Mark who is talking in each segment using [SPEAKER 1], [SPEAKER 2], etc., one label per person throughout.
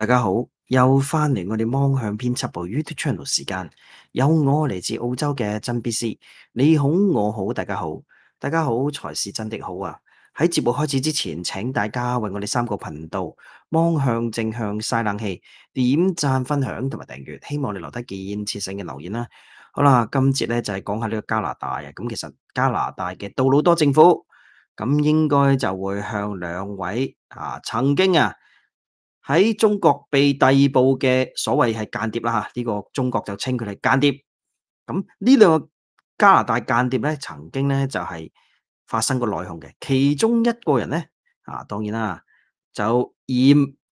[SPEAKER 1] 大家好，又翻嚟我哋《芒向编辑部》YouTube channel 时间，有我嚟自澳洲嘅真 B C，你好，我好，大家好，大家好才是真的好啊！喺节目开始之前，请大家为我哋三个频道《芒向正向》晒冷气，点赞、分享同埋订阅，希望你留低建设性嘅留言啦。好啦，今节咧就系讲下呢个加拿大啊，咁其实加拿大嘅杜鲁多政府，咁应该就会向两位啊曾经啊。喺中國被逮捕嘅所謂係間諜啦吓，呢個中國就稱佢係間諜。咁呢兩個加拿大間諜咧，曾經咧就係發生過內讧嘅。其中一個人咧啊，當然啦，就嫌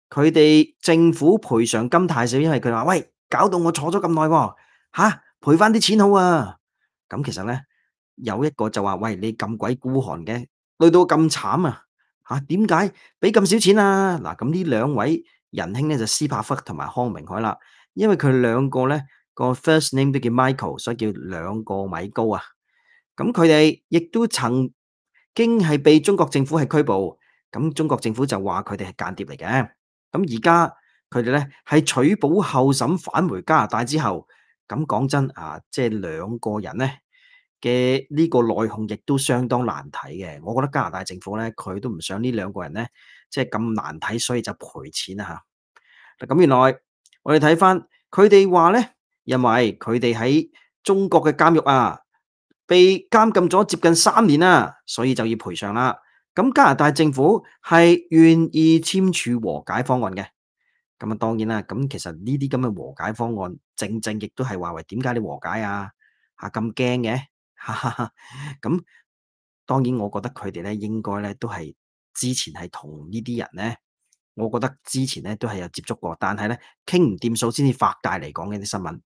[SPEAKER 1] 佢哋政府賠償金太少，因為佢話喂，搞到我坐咗咁耐喎，赔賠翻啲錢好啊。咁其實咧有一個就話喂，你咁鬼孤寒嘅，累到咁慘啊！啊，點解俾咁少錢啊？嗱，咁呢兩位仁兄咧就斯帕弗同埋康明海啦，因為佢兩個咧個 first name 都叫 Michael，所以叫兩個米高啊。咁佢哋亦都曾經係被中國政府係拘捕，咁中國政府就話佢哋係間諜嚟嘅。咁而家佢哋咧係取保候審返回加拿大之後，咁講真啊，即係兩個人咧。嘅呢个内控亦都相当难睇嘅，我觉得加拿大政府咧佢都唔想呢两个人咧即系咁难睇，所以就赔钱啊吓。咁原来我哋睇翻佢哋话咧，因为佢哋喺中国嘅监狱啊，被监禁咗接近三年啦，所以就要赔偿啦。咁加拿大政府系愿意签署和解方案嘅。咁啊，当然啦，咁其实呢啲咁嘅和解方案，正正亦都系話为点解你和解啊？吓咁惊嘅？哈哈哈！咁当然，我觉得佢哋咧，应该咧都系之前系同呢啲人咧，我觉得之前咧都系有接触过，但系咧倾唔掂数先至发大嚟讲呢啲新闻，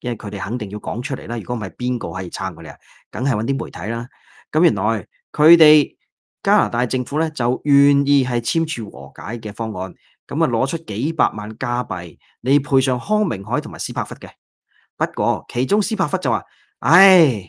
[SPEAKER 1] 因为佢哋肯定要讲出嚟啦。如果唔系边个可以撑佢哋啊？梗系揾啲媒体啦。咁原来佢哋加拿大政府咧就愿意系签署和解嘅方案，咁啊攞出几百万加币，你配上康明海同埋斯帕弗嘅。不过其中斯帕弗就话：，唉。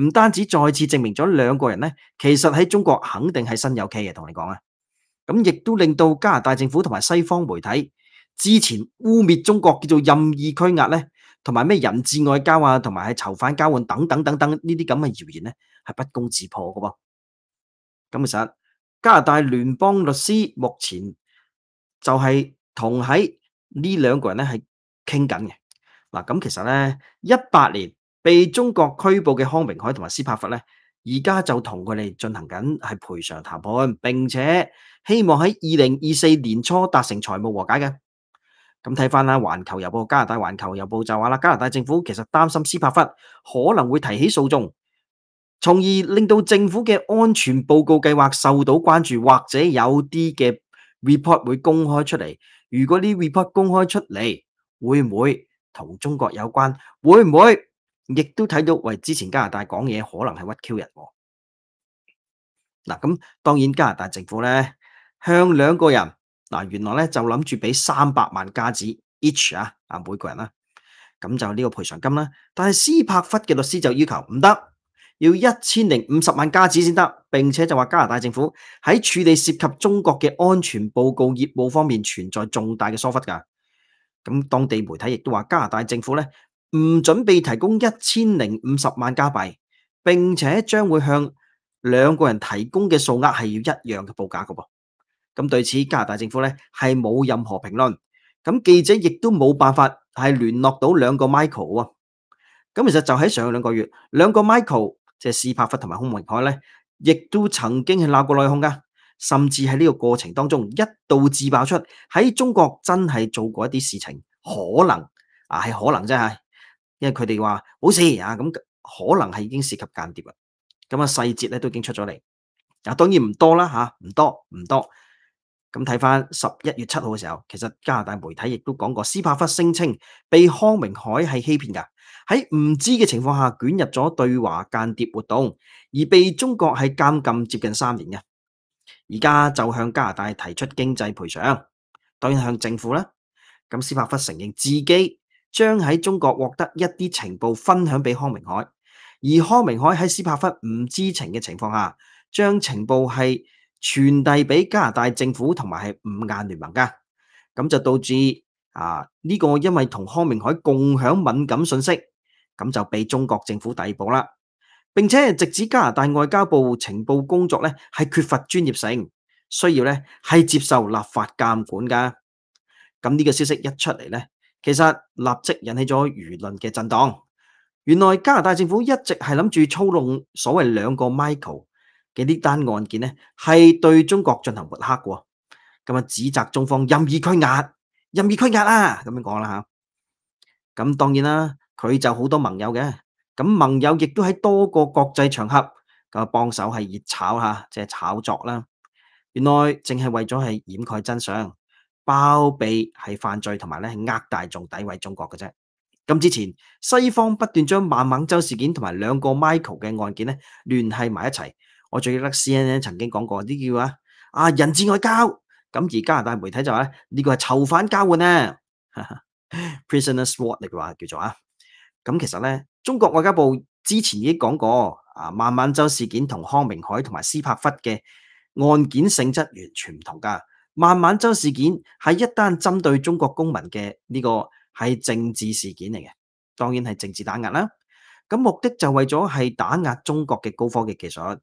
[SPEAKER 1] 唔单止再次证明咗两个人咧，其实喺中国肯定系身有企嘅，同你讲啊，咁亦都令到加拿大政府同埋西方媒体之前污蔑中国叫做任意拘押咧，同埋咩人质外交啊，同埋系囚犯交换等等等等呢啲咁嘅谣言咧，系不攻自破嘅。咁其实加拿大联邦律师目前就系同喺呢两个人咧系倾紧嘅。嗱，咁其实咧一八年。被中國拘捕嘅康明海同埋斯帕弗咧，而家就同佢哋進行緊係賠償談判，並且希望喺二零二四年初達成財務和解嘅。咁睇翻啦，环球邮報加拿大环球邮報就話啦，加拿大政府其實擔心斯帕弗可能會提起訴訟，從而令到政府嘅安全報告計劃受到關注，或者有啲嘅 report 會公開出嚟。如果呢 report 公開出嚟，會唔會同中國有關？會唔會？亦都睇到，喂，之前加拿大讲嘢可能系屈 Q 人。嗱，咁当然加拿大政府咧向两个人，嗱，原来咧就谂住俾三百万加纸 each 啊，啊，每个人啦，咁就呢个赔偿金啦。但系斯柏忽嘅律师就要求唔得，要一千零五十万加纸先得，并且就话加拿大政府喺处理涉及中国嘅安全报告业务方面存在重大嘅疏忽噶。咁当地媒体亦都话加拿大政府咧。唔准备提供一千零五十万加币，并且将会向两个人提供嘅数额系要一样嘅报价噶噃。咁对此加拿大政府咧系冇任何评论。咁记者亦都冇办法系联络到两个 Michael 啊。咁其实就喺上两个月，两个 Michael 即系斯帕弗同埋空明海咧，亦都曾经系闹过内讧噶，甚至喺呢个过程当中一度自爆出喺中国真系做过一啲事情，可能啊系可能啫吓。因为佢哋话好事啊，咁可能系已经涉及间谍啦。咁啊细节咧都已经出咗嚟，啊当然唔多啦吓，唔多唔多。咁睇翻十一月七号嘅时候，其实加拿大媒体亦都讲过，斯帕弗声称被康明海系欺骗噶，喺唔知嘅情况下卷入咗对华间谍活动，而被中国系监禁接近三年嘅。而家就向加拿大提出经济赔偿，当然向政府啦。咁斯帕弗承认自己。将喺中国获得一啲情报分享俾康明海，而康明海喺斯帕芬唔知情嘅情况下，将情报系传递俾加拿大政府同埋系五眼联盟噶，咁就导致啊呢个因为同康明海共享敏感信息，咁就俾中国政府逮捕啦，并且直指加拿大外交部情报工作咧系缺乏专业性，需要咧系接受立法监管噶，咁呢个消息一出嚟咧。其实立即引起咗舆论嘅震荡。原来加拿大政府一直系谂住操弄所谓两个 Michael 嘅呢单案件咧，系对中国进行抹黑，咁啊指责中方任意拘押、任意拘押啦，咁样讲啦吓。咁当然啦，佢就好多盟友嘅，咁盟友亦都喺多个国际场合嘅帮手系热炒吓，即系炒作啦。原来净系为咗系掩盖真相。包庇系犯罪，同埋咧系呃大众、诋毁中国嘅啫。咁之前西方不断将孟晚舟事件同埋两个 Michael 嘅案件咧联系埋一齐。我最记得 C N N 曾经讲过啲叫啊啊人质外交。咁而加拿大媒体就话呢个系囚犯交换啊 p r i s o n e r Swap 嚟嘅话叫做啊。咁其实咧，中国外交部之前已经讲过啊，孟晚舟事件同康明海同埋斯帕弗嘅案件性质完全唔同噶。万万州事件系一单针对中国公民嘅呢个系政治事件嚟嘅，当然系政治打压啦。咁目的就为咗系打压中国嘅高科技技术。二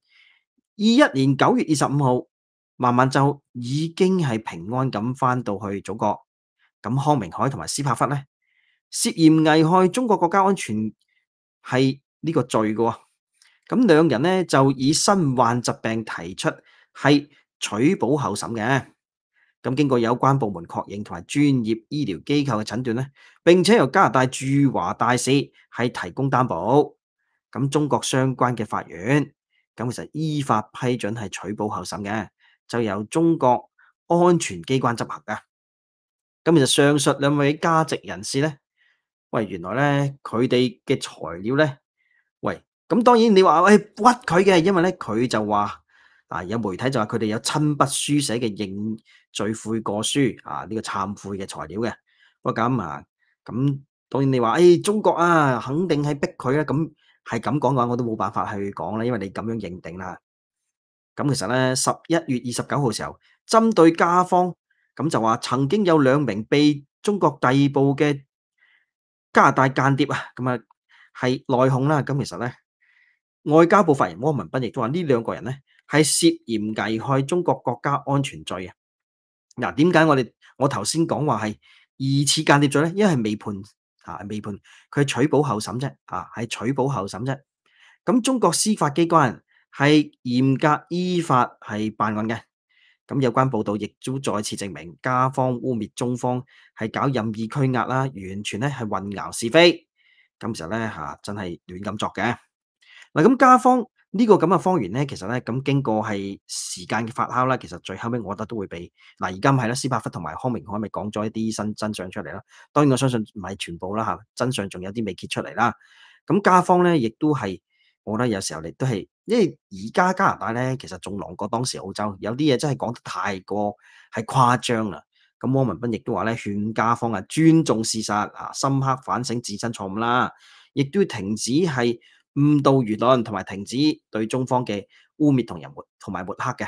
[SPEAKER 1] 一年九月二十五号，万万州已经系平安咁翻到去祖国。咁康明海同埋斯帕芬咧，涉嫌危害中国国家安全，系呢个罪嘅。咁两人咧就以身患疾病提出系取保候审嘅。咁經過有關部門確認同埋專業醫療機構嘅診斷咧，並且由加拿大駐華大使係提供擔保，咁中國相關嘅法院咁其實依法批准係取保候審嘅，就由中國安全機關執行嘅。咁其實上述兩位家值人士咧，喂，原來咧佢哋嘅材料咧，喂，咁當然你話喂屈佢嘅，因為咧佢就話。啊！有媒體就話佢哋有親筆書寫嘅認罪悔過書啊，呢個賠悔嘅材料嘅。不過咁啊，咁當然你話，誒中國啊，肯定係逼佢啦。咁係咁講嘅話，我都冇辦法去講啦，因為你咁樣認定啦。咁其實咧，十一月二十九號時候，針對家方咁就話曾經有兩名被中國逮捕嘅加拿大間諜啊，咁啊係內控啦。咁其實咧，外交部發言汪文斌亦都話呢兩個人咧。系涉嫌危害中国国家安全罪啊！嗱，点解我哋我头先讲话系二次间谍罪咧？因系未判啊，未判，佢取保候审啫，啊，系取保候审啫。咁中国司法机关系严格依法系办案嘅。咁有关报道亦都再次证明，加方污蔑中方系搞任意拘押啦，完全咧系混淆是非。咁实咧吓，真系乱咁作嘅。嗱，咁加方。呢個咁嘅方言咧，其實咧咁經過係時間嘅發酵啦，其實最後尾我覺得都會俾嗱而家咪係啦，斯伯福同埋康明海咪講咗一啲新真相出嚟啦。當然我相信唔係全部啦吓，真相仲有啲未揭出嚟啦。咁家方咧亦都係，我覺得有時候你都係，因為而家加拿大咧其實仲狼過當時澳洲，有啲嘢真係講得太過係誇張啦。咁汪文斌亦都話咧，勸家方啊，尊重事實啊，深刻反省自身錯誤啦，亦都要停止係。误导舆论同埋停止对中方嘅污蔑同人抹同埋抹黑嘅，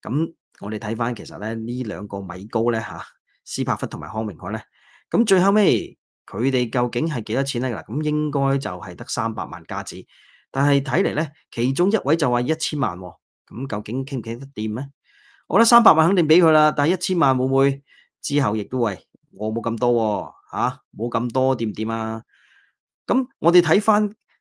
[SPEAKER 1] 咁我哋睇翻其实咧呢两个米高咧吓，斯帕弗同埋康明海咧，咁最后尾佢哋究竟系几多钱咧嗱？咁应该就系得三百万家子，但系睇嚟咧，其中一位就话一千万，咁究竟倾唔倾得掂咧？我得三百万肯定俾佢啦，但系一千万会唔会之后亦都喂我冇咁多吓，冇咁多掂唔掂啊？咁我哋睇翻。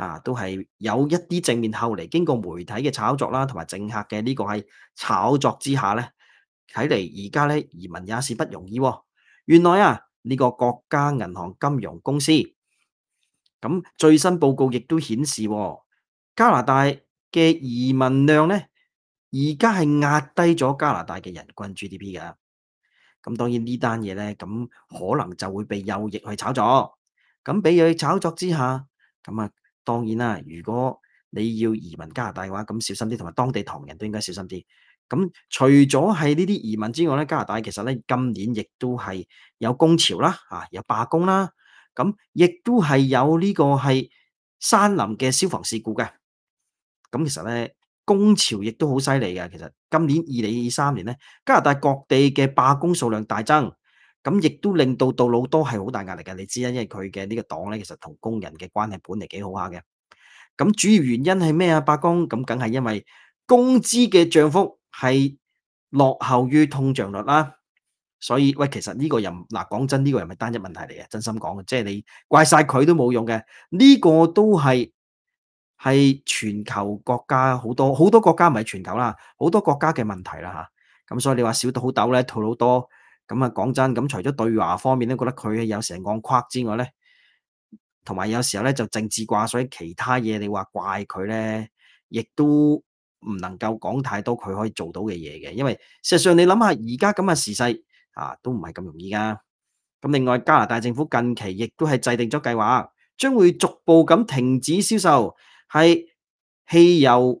[SPEAKER 1] 啊，都系有一啲正面，后嚟经过媒体嘅炒作啦，同埋政客嘅呢个系炒作之下咧，睇嚟而家咧移民也是不容易。原来啊，呢个国家银行金融公司咁最新报告亦都显示，加拿大嘅移民量咧而家系压低咗加拿大嘅人均 GDP 㗎。咁当然呢单嘢咧，咁可能就会被右翼去炒作，咁俾佢炒作之下，咁啊。当然啦，如果你要移民加拿大嘅话，咁小心啲，同埋当地唐人都应该小心啲。咁除咗系呢啲移民之外咧，加拿大其实咧今年亦都系有工潮啦，啊，有罢工啦，咁亦都系有呢个系山林嘅消防事故嘅。咁其实咧，工潮亦都好犀利嘅。其实今年二零二三年咧，加拿大各地嘅罢工数量大增。咁亦都令到杜魯多係好大壓力嘅，你知啊，因為佢嘅呢個黨咧，其實同工人嘅關係本嚟幾好下嘅。咁主要原因係咩啊？八工咁梗係因為工資嘅漲幅係落後於通脹率啦。所以喂，其實呢個人嗱，講真，呢個人係單一問題嚟嘅，真心講嘅，即係你怪晒佢都冇用嘅。呢個都係係全球國家好多好多國家唔係全球啦，好多國家嘅問題啦嚇。咁所以你話少到好豆咧，套魯多。咁啊，讲真，咁除咗对话方面咧，觉得佢有成戆夸之外咧，同埋有时候咧就政治挂，所以其他嘢你话怪佢咧，亦都唔能够讲太多佢可以做到嘅嘢嘅，因为事实上你谂下而家咁嘅时势啊，都唔系咁容易噶。咁另外加拿大政府近期亦都系制定咗计划，将会逐步咁停止销售系汽油。